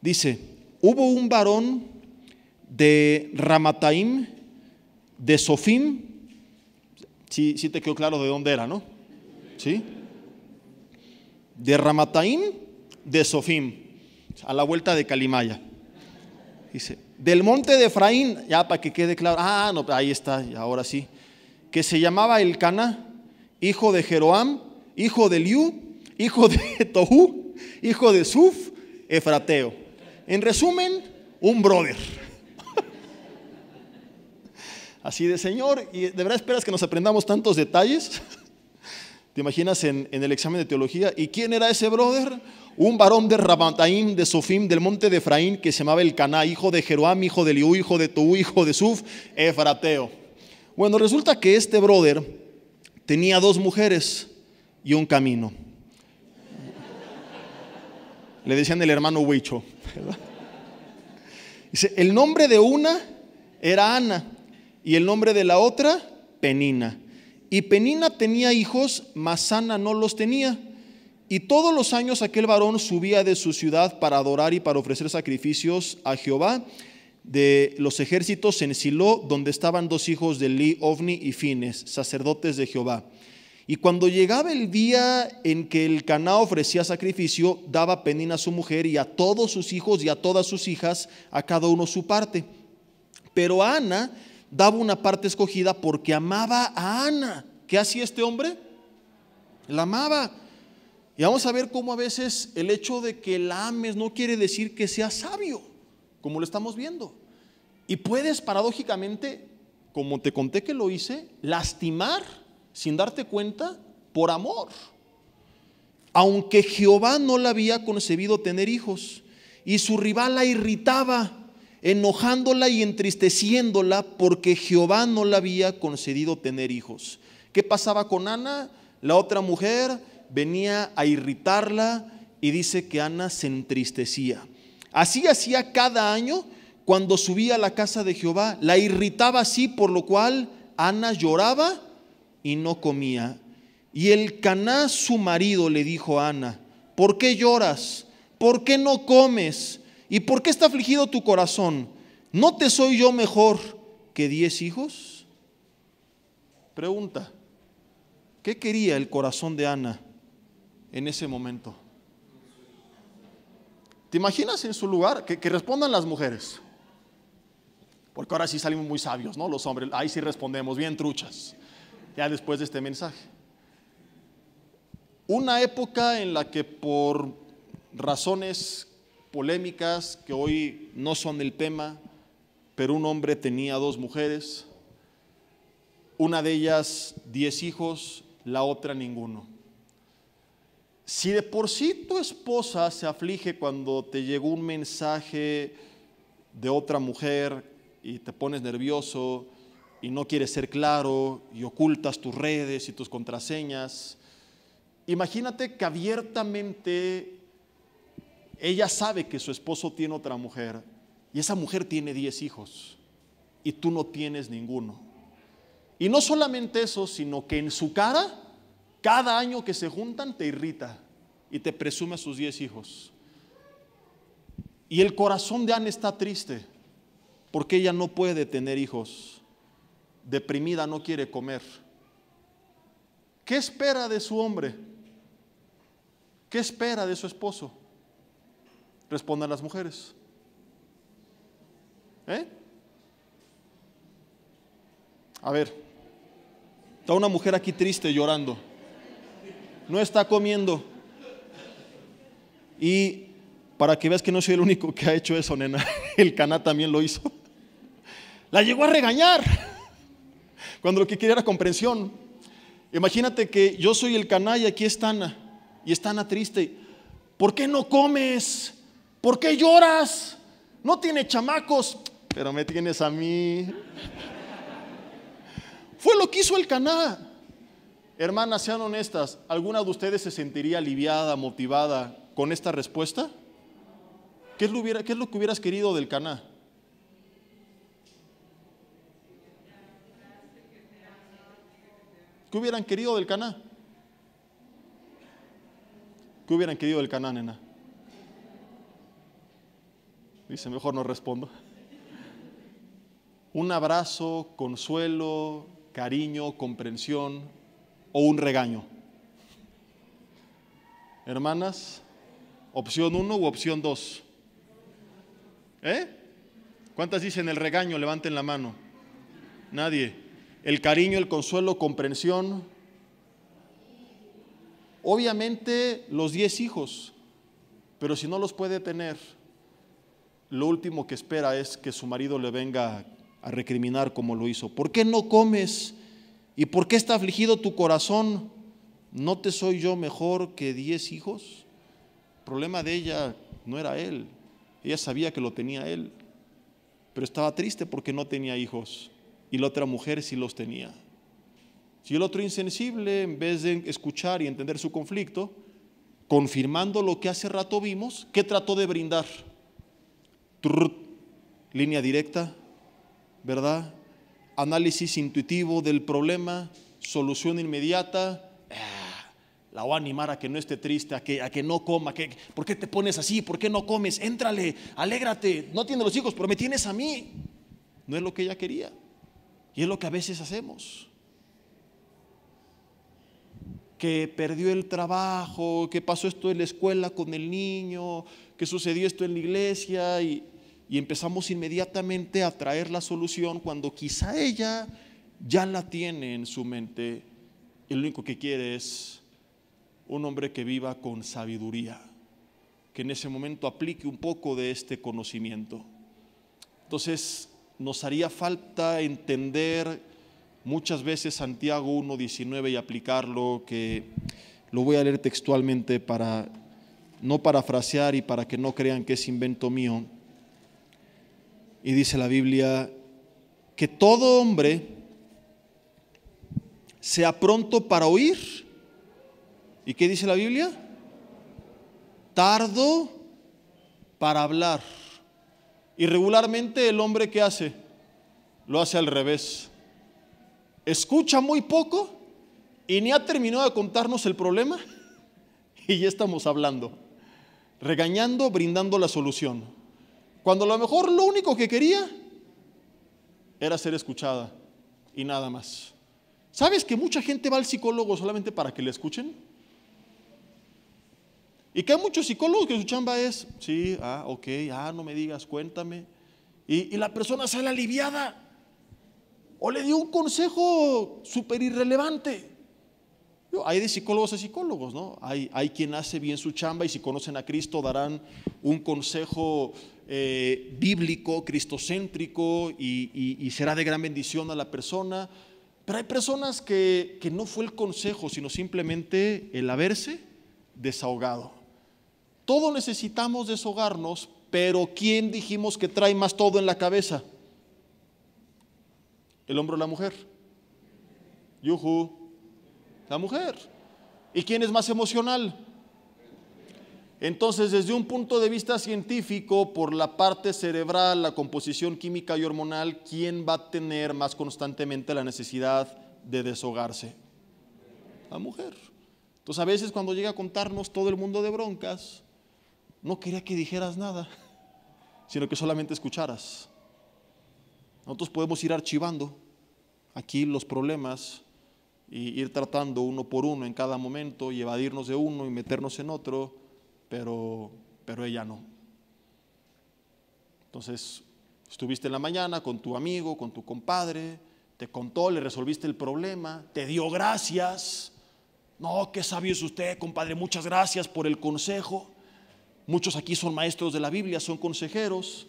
Dice, hubo un varón de Ramataim, de Sofim. Si te quedó claro de dónde era, ¿no? ¿Sí? De Ramataim de Sofim, a la vuelta de Calimaya. Dice, del monte de Efraín, ya para que quede claro, ah, no, ahí está, ahora sí, que se llamaba Elcana, hijo de Jeroam, hijo de Liu, hijo de (laughs) Tohu, hijo de Suf, Efrateo. En resumen, un brother. (laughs) Así de Señor, y de verdad esperas que nos aprendamos tantos detalles. (laughs) ¿Te imaginas en, el examen de teología? ¿Y quién era ese brother? Un varón de Rabataim, de Sofim, del monte de Efraín, que se llamaba el Caná, hijo de Jeruam, hijo de Liú, hijo de Tu, hijo de Suf, Efrateo. Bueno, resulta que este brother tenía dos mujeres y un camino. Le decían el hermano Huicho. Dice, el nombre de una era Ana y el nombre de la otra, Penina. Y Penina tenía hijos, mas Ana no los tenía. Y todos los años aquel varón subía de su ciudad para adorar y para ofrecer sacrificios a Jehová de los ejércitos en Silo, donde estaban dos hijos de Li, Ovni y Fines, sacerdotes de Jehová. Y cuando llegaba el día en que el Caná ofrecía sacrificio, daba Penina a su mujer y a todos sus hijos y a todas sus hijas, a cada uno su parte. Pero Ana daba una parte escogida porque amaba a Ana. ¿Qué hacía este hombre? La amaba. Y vamos a ver cómo a veces el hecho de que la ames no quiere decir que sea sabio, como lo estamos viendo. Y puedes paradójicamente, como te conté que lo hice, lastimar sin darte cuenta por amor. Aunque Jehová no la había concebido tener hijos y su rival la irritaba enojándola y entristeciéndola porque Jehová no le había concedido tener hijos. ¿Qué pasaba con Ana? La otra mujer venía a irritarla y dice que Ana se entristecía. Así hacía cada año cuando subía a la casa de Jehová. La irritaba así, por lo cual Ana lloraba y no comía. Y el Caná, su marido, le dijo a Ana, ¿por qué lloras? ¿Por qué no comes? ¿Y por qué está afligido tu corazón? ¿No te soy yo mejor que diez hijos? Pregunta, ¿qué quería el corazón de Ana en ese momento? ¿Te imaginas en su lugar? Que, respondan las mujeres. Porque ahora sí salimos muy sabios, ¿no? Los hombres, ahí sí respondemos, bien truchas, ya después de este mensaje. Una época en la que por razones polémicas que hoy no son el tema, pero un hombre tenía dos mujeres, una de ellas diez hijos, la otra ninguno. Si de por sí tu esposa se aflige cuando te llegó un mensaje de otra mujer y te pones nervioso y no quieres ser claro y ocultas tus redes y tus contraseñas, imagínate que abiertamente ella sabe que su esposo tiene otra mujer y esa mujer tiene 10 hijos y tú no tienes ninguno. Y no solamente eso, sino que en su cara, cada año que se juntan, te irrita y te presume a sus 10 hijos. Y el corazón de Ana está triste porque ella no puede tener hijos. Deprimida no quiere comer. ¿Qué espera de su hombre? ¿Qué espera de su esposo? Respondan las mujeres. ¿Eh? A ver, está una mujer aquí triste llorando. No está comiendo. Y para que veas que no soy el único que ha hecho eso, nena, (laughs) el Caná también lo hizo. La llegó a regañar cuando lo que quería era comprensión. Imagínate que yo soy el Caná y aquí está Ana. Y está Ana triste. ¿Por qué no comes? ¿Por qué lloras? No tiene chamacos, pero me tienes a mí. Fue lo que hizo el Caná. Hermanas, sean honestas, ¿alguna de ustedes se sentiría aliviada, motivada con esta respuesta? ¿Qué es lo, hubiera, qué es lo que hubieras querido del Caná? ¿Qué hubieran querido del Caná? ¿Qué hubieran querido del Caná, nena? Dice, mejor no respondo. Un abrazo, consuelo, cariño, comprensión o un regaño. Hermanas, opción uno u opción dos. ¿Eh? ¿Cuántas dicen el regaño? Levanten la mano. Nadie. El cariño, el consuelo, comprensión. Obviamente los diez hijos, pero si no los puede tener, lo último que espera es que su marido le venga a recriminar como lo hizo. ¿Por qué no comes? ¿Y por qué está afligido tu corazón? ¿No te soy yo mejor que diez hijos? El problema de ella no era él. Ella sabía que lo tenía él, pero estaba triste porque no tenía hijos y la otra mujer sí los tenía. Si el otro insensible, en vez de escuchar y entender su conflicto, confirmando lo que hace rato vimos, ¿qué trató de brindar? línea directa, ¿verdad? Análisis intuitivo del problema, solución inmediata. Ah, la voy a animar a que no esté triste, a que, a que no coma. Que, ¿Por qué te pones así? ¿Por qué no comes? Éntrale, alégrate. No tiene los hijos, pero me tienes a mí. No es lo que ella quería. Y es lo que a veces hacemos que perdió el trabajo, que pasó esto en la escuela con el niño, que sucedió esto en la iglesia y y empezamos inmediatamente a traer la solución cuando quizá ella ya la tiene en su mente. El único que quiere es un hombre que viva con sabiduría, que en ese momento aplique un poco de este conocimiento. Entonces, nos haría falta entender muchas veces Santiago 1.19 y aplicarlo, que lo voy a leer textualmente para no parafrasear y para que no crean que es invento mío. Y dice la Biblia que todo hombre sea pronto para oír. ¿Y qué dice la Biblia? Tardo para hablar. Y regularmente el hombre que hace lo hace al revés. Escucha muy poco y ni ha terminado de contarnos el problema (laughs) y ya estamos hablando, regañando, brindando la solución. Cuando a lo mejor lo único que quería era ser escuchada y nada más. ¿Sabes que mucha gente va al psicólogo solamente para que le escuchen? Y que hay muchos psicólogos que su chamba es, sí, ah, ok, ah, no me digas, cuéntame. Y, la persona sale aliviada. O le dio un consejo súper irrelevante. Hay de psicólogos a psicólogos, ¿no? Hay, hay quien hace bien su chamba y si conocen a Cristo darán un consejo eh, bíblico, cristocéntrico y, será de gran bendición a la persona. Pero hay personas que, no fue el consejo, sino simplemente el haberse desahogado. todo necesitamos desahogarnos, pero ¿quién dijimos que trae más todo en la cabeza? ¿El hombre o la mujer? Yuhu, la mujer. ¿Y quién es más emocional? Entonces, desde un punto de vista científico, por la parte cerebral, la composición química y hormonal, ¿quién va a tener más constantemente la necesidad de deshogarse? La mujer. Entonces, a veces cuando llega a contarnos todo el mundo de broncas, no quería que dijeras nada, (laughs) sino que solamente escucharas. Nosotros podemos ir archivando aquí los problemas y ir tratando uno por uno en cada momento y evadirnos de uno y meternos en otro pero, pero ella no. Entonces, estuviste en la mañana con tu amigo, con tu compadre, te contó, le resolviste el problema, te dio gracias. No, qué sabio es usted, compadre, muchas gracias por el consejo. Muchos aquí son maestros de la Biblia, son consejeros.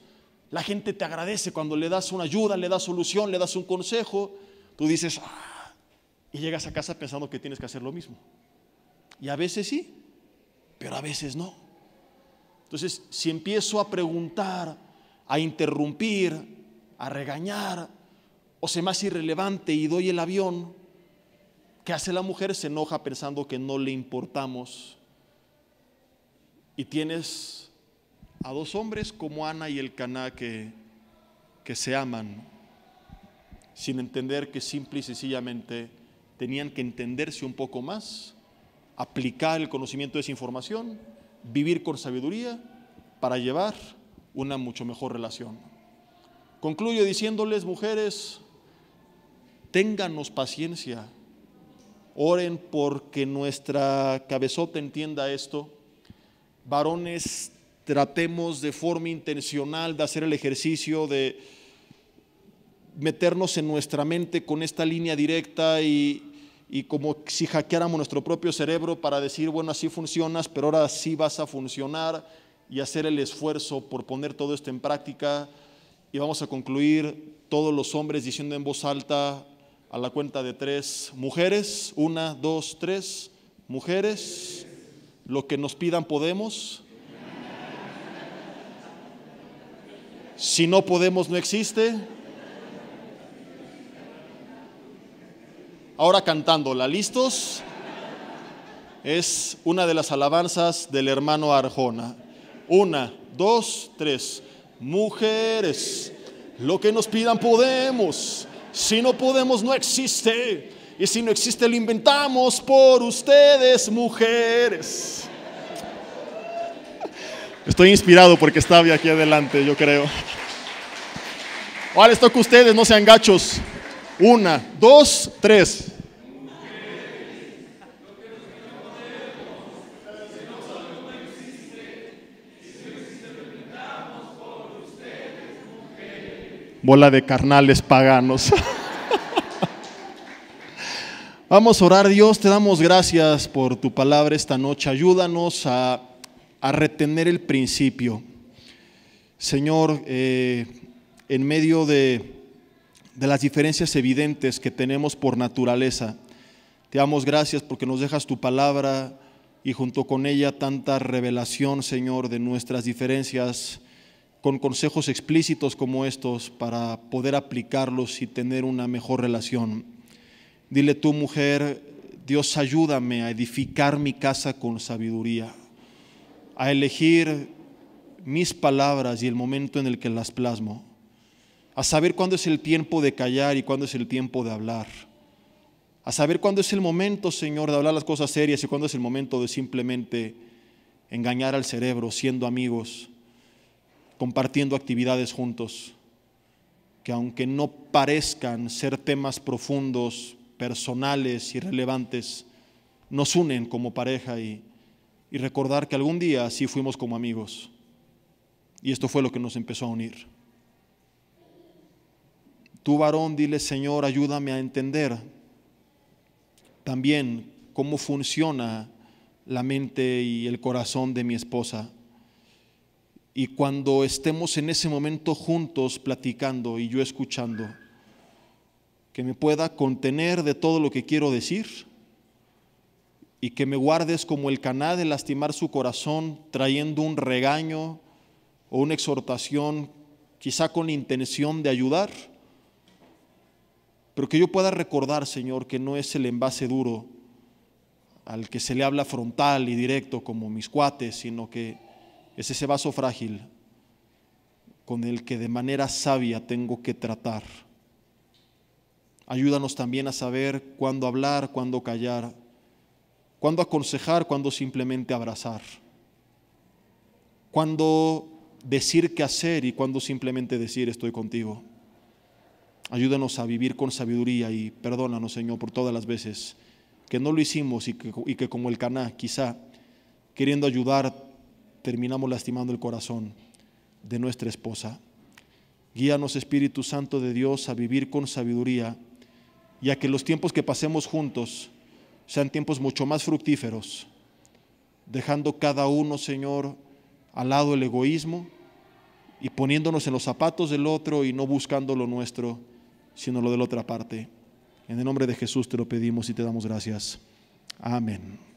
La gente te agradece cuando le das una ayuda, le das solución, le das un consejo. Tú dices, ah", y llegas a casa pensando que tienes que hacer lo mismo. Y a veces sí, pero a veces no. Entonces, si empiezo a preguntar, a interrumpir, a regañar, o se me hace irrelevante y doy el avión, ¿qué hace la mujer? Se enoja pensando que no le importamos. Y tienes a dos hombres como Ana y el Caná que, que se aman, sin entender que simple y sencillamente tenían que entenderse un poco más aplicar el conocimiento de esa información, vivir con sabiduría para llevar una mucho mejor relación. Concluyo diciéndoles, mujeres, ténganos paciencia, oren porque nuestra cabezota entienda esto. Varones, tratemos de forma intencional de hacer el ejercicio de meternos en nuestra mente con esta línea directa y, y como si hackeáramos nuestro propio cerebro para decir, bueno, así funcionas, pero ahora sí vas a funcionar y hacer el esfuerzo por poner todo esto en práctica. Y vamos a concluir todos los hombres diciendo en voz alta a la cuenta de tres, mujeres, una, dos, tres, mujeres, lo que nos pidan podemos. Si no podemos, no existe. ahora la ¿Listos? Es una de las alabanzas del hermano Arjona. Una, dos, tres. Mujeres, lo que nos pidan podemos. Si no podemos, no existe. Y si no existe, lo inventamos por ustedes, mujeres. Estoy inspirado porque está aquí adelante, yo creo. Ahora les toca ustedes, no sean gachos. Una, dos, tres. bola de carnales paganos. Vamos a orar, Dios, te damos gracias por tu palabra esta noche. Ayúdanos a, retener el principio. Señor, eh, en medio de, de las diferencias evidentes que tenemos por naturaleza, te damos gracias porque nos dejas tu palabra y junto con ella tanta revelación, Señor, de nuestras diferencias con consejos explícitos como estos para poder aplicarlos y tener una mejor relación. Dile tú, mujer, Dios ayúdame a edificar mi casa con sabiduría, a elegir mis palabras y el momento en el que las plasmo, a saber cuándo es el tiempo de callar y cuándo es el tiempo de hablar, a saber cuándo es el momento, Señor, de hablar las cosas serias y cuándo es el momento de simplemente engañar al cerebro siendo amigos compartiendo actividades juntos, que aunque no parezcan ser temas profundos, personales y relevantes, nos unen como pareja y, y recordar que algún día así fuimos como amigos. Y esto fue lo que nos empezó a unir. Tú varón, dile Señor, ayúdame a entender también cómo funciona la mente y el corazón de mi esposa y cuando estemos en ese momento juntos platicando y yo escuchando, que me pueda contener de todo lo que quiero decir y que me guardes como el canal de lastimar su corazón trayendo un regaño o una exhortación, quizá con la intención de ayudar, pero que yo pueda recordar, Señor, que no es el envase duro al que se le habla frontal y directo como mis cuates, sino que es ese vaso frágil con el que de manera sabia tengo que tratar. Ayúdanos también a saber cuándo hablar, cuándo callar, cuándo aconsejar, cuándo simplemente abrazar, cuándo decir qué hacer y cuándo simplemente decir estoy contigo. Ayúdanos a vivir con sabiduría y perdónanos, Señor, por todas las veces que no lo hicimos y que, como el Caná, quizá queriendo ayudar, terminamos lastimando el corazón de nuestra esposa. Guíanos, Espíritu Santo de Dios, a vivir con sabiduría y a que los tiempos que pasemos juntos sean tiempos mucho más fructíferos, dejando cada uno, Señor, al lado el egoísmo y poniéndonos en los zapatos del otro y no buscando lo nuestro, sino lo de la otra parte. En el nombre de Jesús te lo pedimos y te damos gracias. Amén.